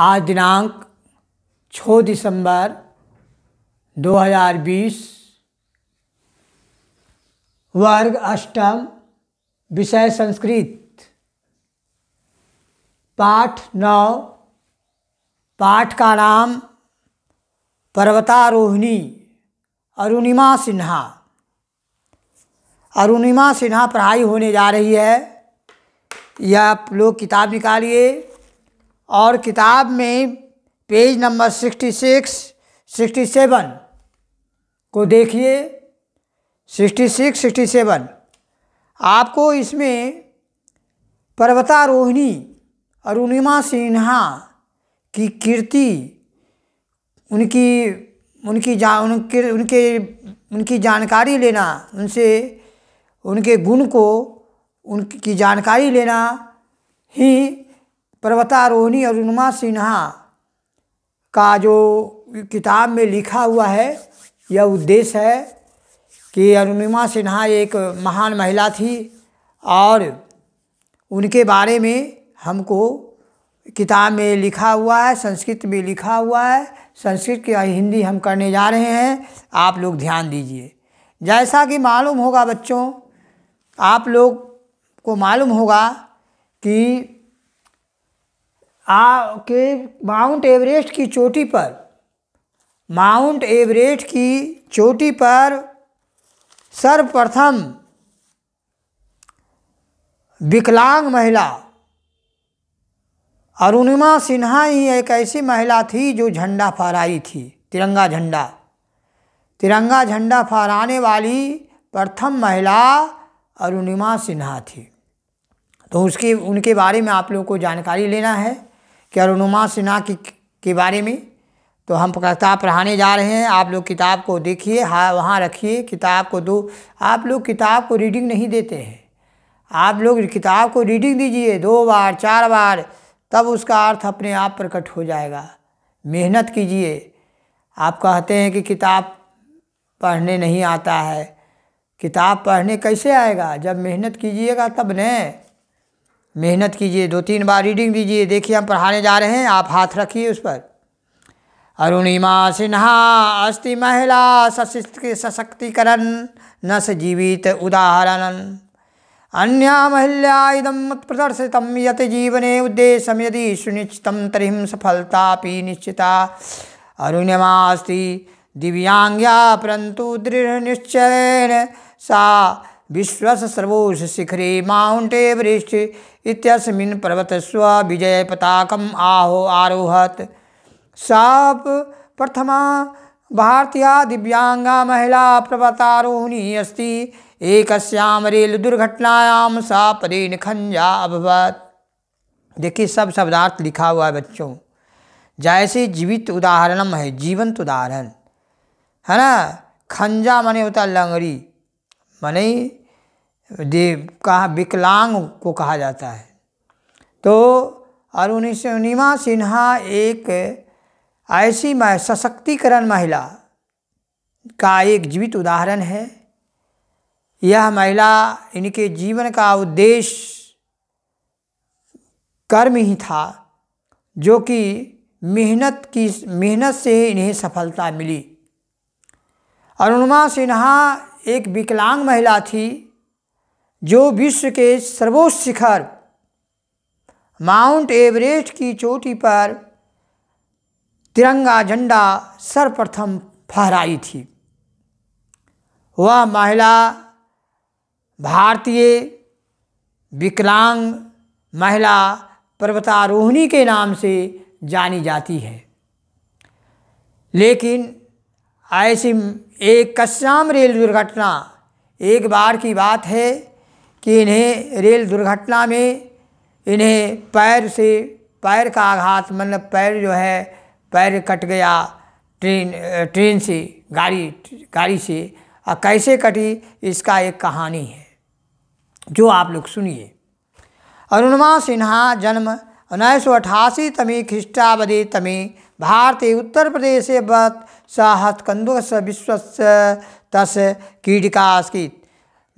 आज दिनांक 6 दिसंबर 2020 वर्ग अष्टम विषय संस्कृत पाठ नौ पाठ का नाम पर्वतारोहिणी अरुणिमा सिन्हा अरुणिमा सिन्हा पढ़ाई होने जा रही है यह आप लोग किताब निकालिए और किताब में page number sixty six sixty seven को देखिए सिक्सटी सिक्स सिक्सटी सेवन आपको इसमें पर्वतारोहिणी अरुणिमा सिन्हा की कीर्ति उनकी उनकी जा उनके उनके उनकी जानकारी लेना उनसे उनके गुण को उनकी जानकारी लेना ही पर्वतारोहणी अरुणमा सिन्हा का जो किताब में लिखा हुआ है यह उद्देश्य है कि अरुणिमा सिन्हा एक महान महिला थी और उनके बारे में हमको किताब में लिखा हुआ है संस्कृत में लिखा हुआ है संस्कृत की हिंदी हम करने जा रहे हैं आप लोग ध्यान दीजिए जैसा कि मालूम होगा बच्चों आप लोग को मालूम होगा कि आ के माउंट एवरेस्ट की चोटी पर माउंट एवरेस्ट की चोटी पर सर्वप्रथम विकलांग महिला अरुणिमा सिन्हा ही एक ऐसी महिला थी जो झंडा फहराई थी तिरंगा झंडा तिरंगा झंडा फहराने वाली प्रथम महिला अरुणिमा सिन्हा थी तो उसके उनके बारे में आप लोगों को जानकारी लेना है क्या रुनुमा सिन्हा की के बारे में तो हम किताब पढ़ाने जा रहे हैं आप लोग किताब को देखिए हाँ वहाँ रखिए किताब को दो आप लोग किताब को रीडिंग नहीं देते हैं आप लोग किताब को रीडिंग दीजिए दो बार चार बार तब उसका अर्थ अपने आप प्रकट हो जाएगा मेहनत कीजिए आप कहते हैं कि किताब पढ़ने नहीं आता है किताब पढ़ने कैसे आएगा जब मेहनत कीजिएगा तब न मेहनत कीजिए दो तीन बार रीडिंग दीजिए देखिए हम पढ़ाने जा रहे हैं आप हाथ रखिए उस पर अरुणिमा सिन्हा अस्ति महिला सशक्तिकरण न जीवित उदाहरण अन्या महिला इदम प्रदर्शित यत जीवने उद्देश्य यदि सुनिश्चित तरी सफलता निश्चिता अरुणिमा अस्ति दिव्यांग्या परंतु दृढ़ निश्चय सा विश्वससर्वोष शिखरे माउंट एवरेस्ट इत्यस्मिन् पर्वतस्व विजयपताकम् आहो आरोहत साप प्रथमा भारतीय दिव्यांगा महिला पर्वतारोहिणी अस्ति एक रेल दुर्घटनायाम सा पदेन खंजा अभवत देखिए सब शब्दार्थ लिखा हुआ है बच्चों जैसे जीवित उदाहरण है जीवंत उदाहरण है ना खंजा माने होता लंगड़ी माने दे कहा विकलांग को कहा जाता है तो और उन्नीस सिन्हा एक ऐसी सशक्तिकरण महिला का एक जीवित उदाहरण है यह महिला इनके जीवन का उद्देश्य कर्म ही था जो कि मेहनत की मेहनत से इन्हें सफलता मिली अरुणमा सिन्हा एक विकलांग महिला थी जो विश्व के सर्वोच्च शिखर माउंट एवरेस्ट की चोटी पर तिरंगा झंडा सर्वप्रथम फहराई थी वह महिला भारतीय विकलांग महिला पर्वतारोहिणी के नाम से जानी जाती है लेकिन ऐसी एक कश्याम रेल दुर्घटना एक बार की बात है कि इन्हें रेल दुर्घटना में इन्हें पैर से पैर का आघात मतलब पैर जो है पैर कट गया ट्रेन ट्रेन से गाड़ी गाड़ी से और कैसे कटी इसका एक कहानी है जो आप लोग सुनिए अरुणमा सिन्हा जन्म उन्नीस सौ अठासी तमी ख्रिस्टावधि तमी भारतीय उत्तर प्रदेश बत सहत्कंदुस विश्व तस् कीटिकास्कित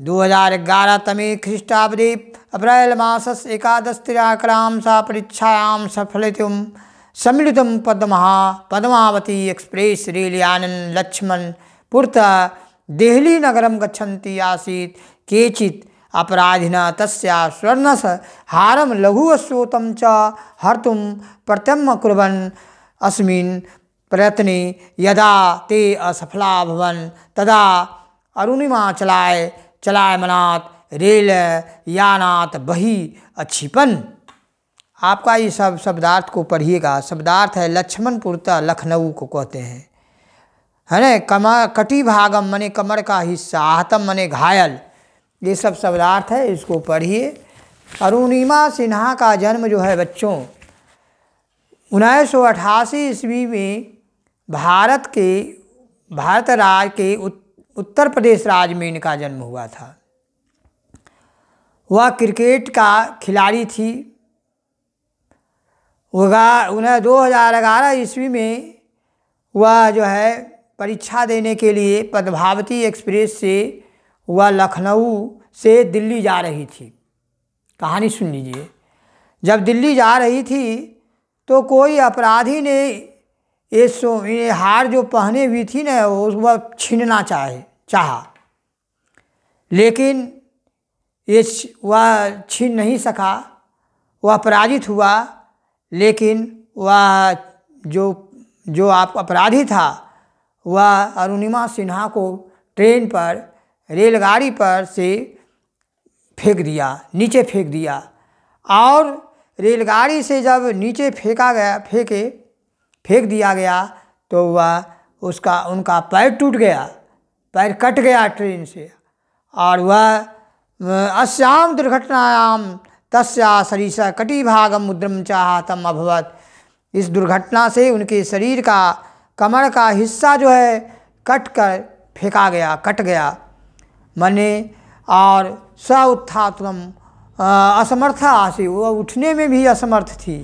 2011 तमी ख्रीष्टाब्दी अप्रैल मास एकादश एकादशतिराकरां सा परीक्षायां सफलितुं सम्मिलितं पद्मः पद्मावती एक्सप्रेस रेल यानन लक्ष्मण पुरतः देहलीनगरं गच्छन्ति आसीत केचित् अपराधिनः तस्या स्वर्णसहारं लघु अश्रोतं च हर्तुम हर्तुं कुर्वन अस्मिन् प्रयत्ने यदा ते असफला अभवन् तदा अरुणिमा चलाए चलायमनात् रेल यानात बही अच्छीपन आपका ये सब शब्दार्थ को पढ़िएगा शब्दार्थ है लक्ष्मणपुरता लखनऊ को कहते हैं है ना कमर कटी भागम मने कमर का हिस्सा आहतम मने घायल ये सब शब्दार्थ है इसको पढ़िए अरुणिमा सिन्हा का जन्म जो है बच्चों उन्नीस सौ ईस्वी में भारत के भारत राज्य के उत्तर उत्तर प्रदेश राज्य में इनका जन्म हुआ था वह क्रिकेट का खिलाड़ी थी वह उन्हें 2011 ईस्वी में वह जो है परीक्षा देने के लिए पद्मावती एक्सप्रेस से वह लखनऊ से दिल्ली जा रही थी कहानी सुन लीजिए जब दिल्ली जा रही थी तो कोई अपराधी ने ये सो ये हार जो पहने हुई थी ना वो वह छीनना चाहे चाह लेकिन ये वह छीन नहीं सका वह अपराजित हुआ लेकिन वह जो जो आप अपराधी था वह अरुणिमा सिन्हा को ट्रेन पर रेलगाड़ी पर से फेंक दिया नीचे फेंक दिया और रेलगाड़ी से जब नीचे फेंका गया फेंके फेंक दिया गया तो वह उसका उनका पैर टूट गया पैर कट गया ट्रेन से और वह अश्याम दुर्घटनायाम तस्या शरीर से कटी भागम मुद्रम चाहतम अभवत इस दुर्घटना से उनके शरीर का कमर का हिस्सा जो है कट कर फेंका गया कट गया मने और स उत्थातम असमर्था आसी वह उठने में भी असमर्थ थी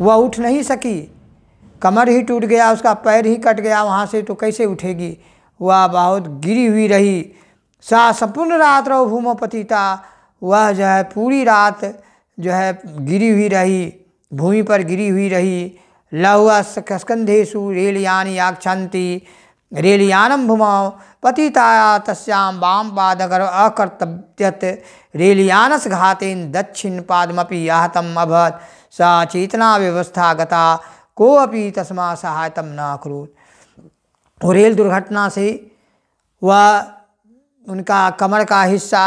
वह उठ नहीं सकी कमर ही टूट गया उसका पैर ही कट गया वहाँ से तो कैसे उठेगी वह बहुत गिरी हुई रही सा संपूर्ण रात रहो पतिता वह जो है पूरी रात जो है गिरी हुई रही भूमि पर गिरी हुई रही लहुआ स्कंधेशु रेलयानी आक्षंती रेलयानम भुमाओ पतिताया तस्याम वाम अगर अकर्तव्यत रेलियानस घातेन दक्षिण पादमपि आहतम अभत सा चेतना व्यवस्था गता को अपनी तस्मा सहायतम ना अक्रूत और रेल दुर्घटना से वह उनका कमर का हिस्सा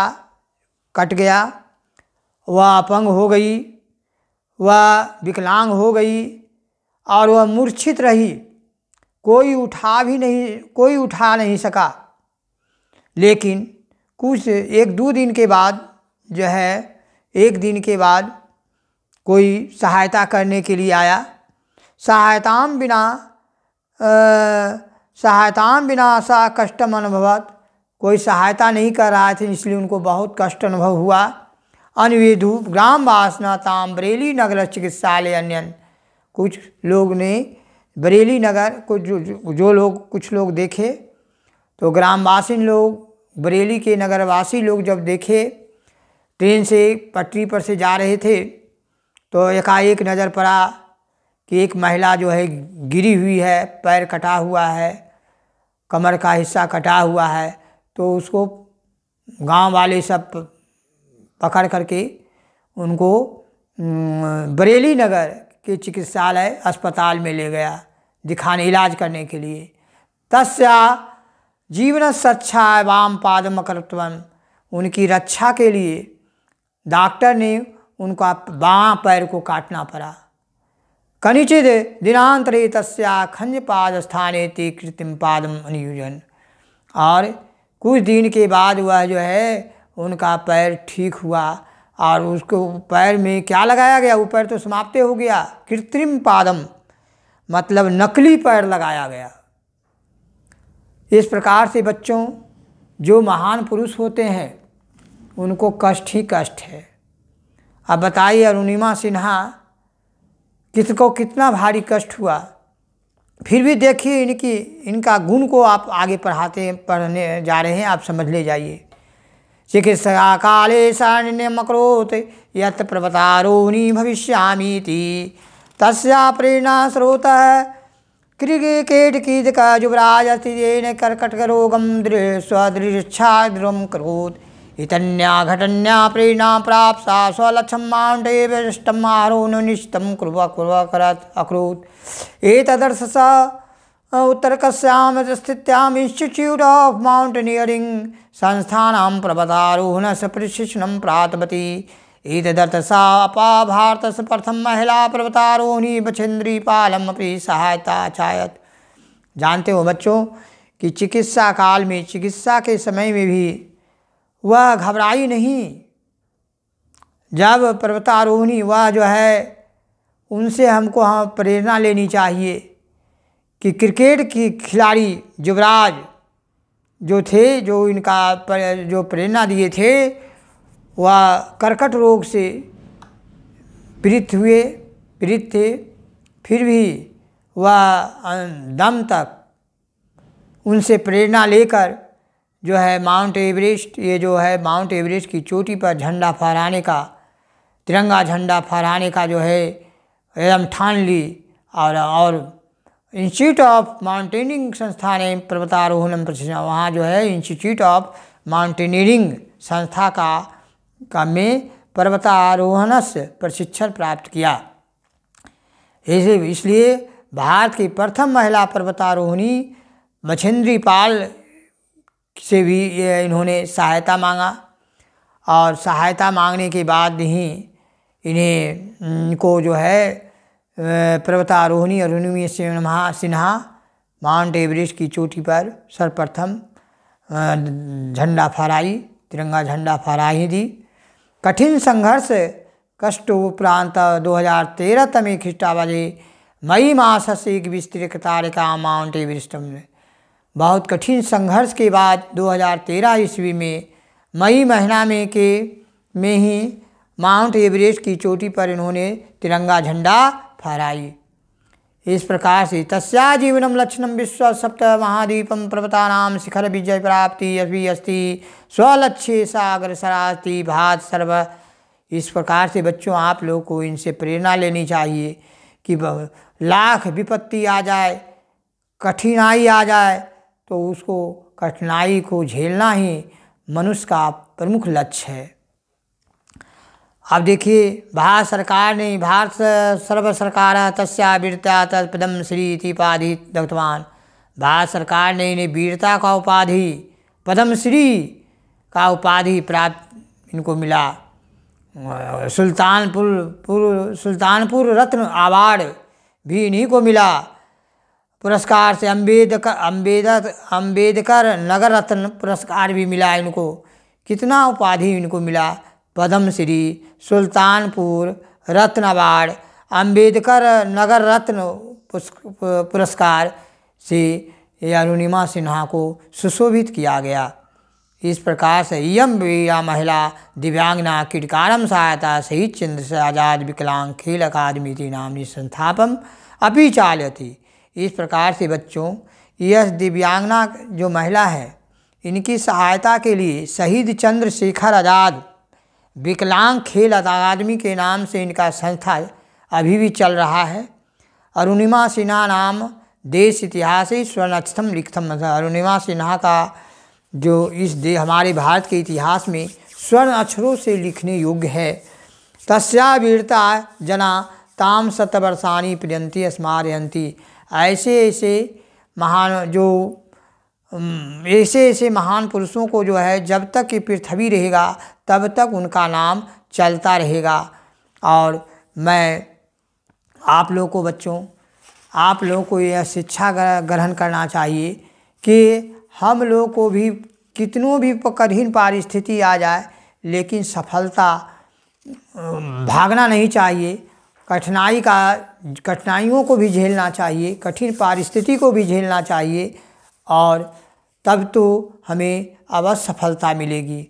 कट गया वह अपंग हो गई वह विकलांग हो गई और वह मूर्छित रही कोई उठा भी नहीं कोई उठा नहीं सका लेकिन कुछ एक दो दिन के बाद जो है एक दिन के बाद कोई सहायता करने के लिए आया सहायताम बिना सहायताम बिना सा कष्टम अनुभवत कोई सहायता नहीं कर रहा थे इसलिए उनको बहुत कष्ट अनुभव हुआ अनविधु ग्राम वासना ताम बरेली नगर चिकित्सालय अन्य कुछ लोग ने बरेली नगर कुछ जो, जो लोग कुछ लोग देखे तो ग्रामवासी लोग बरेली के नगरवासी लोग जब देखे ट्रेन से पटरी पर से जा रहे थे तो एकाएक नज़र पड़ा कि एक महिला जो है गिरी हुई है पैर कटा हुआ है कमर का हिस्सा कटा हुआ है तो उसको गांव वाले सब पकड़ करके उनको बरेली नगर के चिकित्सालय अस्पताल में ले गया दिखाने इलाज करने के लिए तस्या जीवन सच्छा एवं पादमकर्तवन उनकी रक्षा के लिए डॉक्टर ने उनका बाँ पैर को काटना पड़ा कनिचिद दिनांतरे तस्या खंज पाद स्थाने ती कृत्रिम पादम अनुयोजन और कुछ दिन के बाद वह जो है उनका पैर ठीक हुआ और उसको पैर में क्या लगाया गया वो पैर तो समाप्त हो गया कृत्रिम पादम मतलब नकली पैर लगाया गया इस प्रकार से बच्चों जो महान पुरुष होते हैं उनको कष्ट ही कष्ट है अब बताइए अरुणिमा सिन्हा किसको कितना भारी कष्ट हुआ फिर भी देखिए इनकी इनका गुण को आप आगे पढ़ाते पढ़ने जा रहे हैं आप समझ ले जाइए चिकित्सा काले सारण्य मकरोत यत प्रवतारोणी थी तस्या प्रेरणा स्रोत क्रिकेट कीद का जुबराज अस्थिन कर्कट रोगम दृढ़ स्वदृच्छाद्रम क्रोध हितन्याघटन्या प्रेरणा प्राप्त स्वलक्षं माण्डे विशिष्टम् आरोनुनिश्चितं कुर्व कुर्वकरत् एक एतदर्श स इंस्टिट्यूट ऑफ माउंटेनियरिंग संस्थान मौण्टेनियरिङ्ग् संस्थानां पर्वतारोहणस्य प्रशिक्षणं प्रातवती एतदर्थ सा अपा भारतस्य प्रथम महिला पर्वतारोहणी बछेन्द्री अपनी सहायता चायत जानते हो बच्चों कि चिकित्सा काल में चिकित्सा के समय में भी वह घबराई नहीं जब पर्वतारोहणी वह जो है उनसे हमको हम प्रेरणा लेनी चाहिए कि क्रिकेट की खिलाड़ी युवराज जो थे जो इनका जो प्रेरणा दिए थे वह कर्कट रोग से पीड़ित हुए पीड़ित थे फिर भी वह दम तक उनसे प्रेरणा लेकर जो है माउंट एवरेस्ट ये जो है माउंट एवरेस्ट की चोटी पर झंडा फहराने का तिरंगा झंडा फहराने का जो है एकदम ठान ली और और इंस्टीट्यूट ऑफ माउंटेनिंग संस्था ने पर्वतारोहण प्रशिक्षण वहाँ जो है इंस्टीट्यूट ऑफ माउंटेनियरिंग संस्था का का में पर्वतारोहण से प्रशिक्षण प्राप्त किया इसे इसलिए भारत की प्रथम महिला पर्वतारोहणी मछिंद्री पाल से भी इन्होंने सहायता मांगा और सहायता मांगने के बाद ही इन्हें को जो है पर्वतारोहणी अरुणिमी सिन्हा सिन्हा माउंट एवरेस्ट की चोटी पर सर्वप्रथम झंडा फहराई तिरंगा झंडा फहराई दी कठिन संघर्ष कष्ट उपरांत 2013 तमें ख्रिस्टाबाजे मई मास से एक विस्तृत तारिका माउंट एवरेस्ट में बहुत कठिन संघर्ष के बाद 2013 ईस्वी में मई महीना में के में ही माउंट एवरेस्ट की चोटी पर इन्होंने तिरंगा झंडा फहराई इस प्रकार से तस्या जीवनम लक्षणम विश्व सप्त महाद्वीपम नाम शिखर विजय प्राप्ति अभी अस्थि स्वलक्ष्य सागर सरास्ति भात सर्व इस प्रकार से बच्चों आप लोग को इनसे प्रेरणा लेनी चाहिए कि लाख विपत्ति आ जाए कठिनाई आ जाए तो उसको कठिनाई को झेलना ही मनुष्य का प्रमुख लक्ष्य है अब देखिए भारत सरकार ने भारत सर्व सरकार तस्या वीरता तत्पदम श्री इति उपाधि दत्तवान भारत सरकार ने इन्हें वीरता का उपाधि पद्मश्री का उपाधि प्राप्त इनको मिला सुल्तानपुर सुल्तानपुर रत्न अवार्ड भी इन्हीं को मिला पुरस्कार से अम्बेडकर अम्बेदकर अम्बेडकर नगर रत्न पुरस्कार भी मिला इनको कितना उपाधि इनको मिला पद्म श्री सुल्तानपुर रत्न अवार्ड अम्बेडकर नगर रत्न पुरस्कार से अरुणिमा सिन्हा को सुशोभित किया गया इस प्रकार से यम या महिला दिव्यांगना किटकारम सहायता सहित चंद्र से आजाद विकलांग खेल अकादमी नामनी संस्थापम अभी चालती इस प्रकार से बच्चों यह दिव्यांगना जो महिला है इनकी सहायता के लिए शहीद चंद्रशेखर आज़ाद विकलांग खेल अकादमी के नाम से इनका संस्था अभी भी चल रहा है अरुणिमा सिन्हा नाम देश इतिहास स्वर्णक्षतम लिखतम मतलब अरुणिमा सिन्हा का जो इस दे हमारे भारत के इतिहास में स्वर्ण अक्षरों से लिखने योग्य है तस्या वीरता जना ताम शतवर्षाणी प्रियंती स्मारयंती ऐसे ऐसे महान जो ऐसे ऐसे महान पुरुषों को जो है जब तक ये पृथ्वी रहेगा तब तक उनका नाम चलता रहेगा और मैं आप लोगों को बच्चों आप लोगों को यह शिक्षा ग्रहण करना चाहिए कि हम लोग को भी कितनों भी कठिन परिस्थिति आ जाए लेकिन सफलता भागना नहीं चाहिए कठिनाई का कठिनाइयों को भी झेलना चाहिए कठिन परिस्थिति को भी झेलना चाहिए और तब तो हमें अवश्य सफलता मिलेगी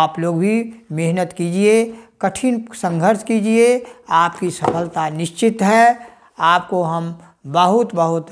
आप लोग भी मेहनत कीजिए कठिन संघर्ष कीजिए आपकी सफलता निश्चित है आपको हम बहुत बहुत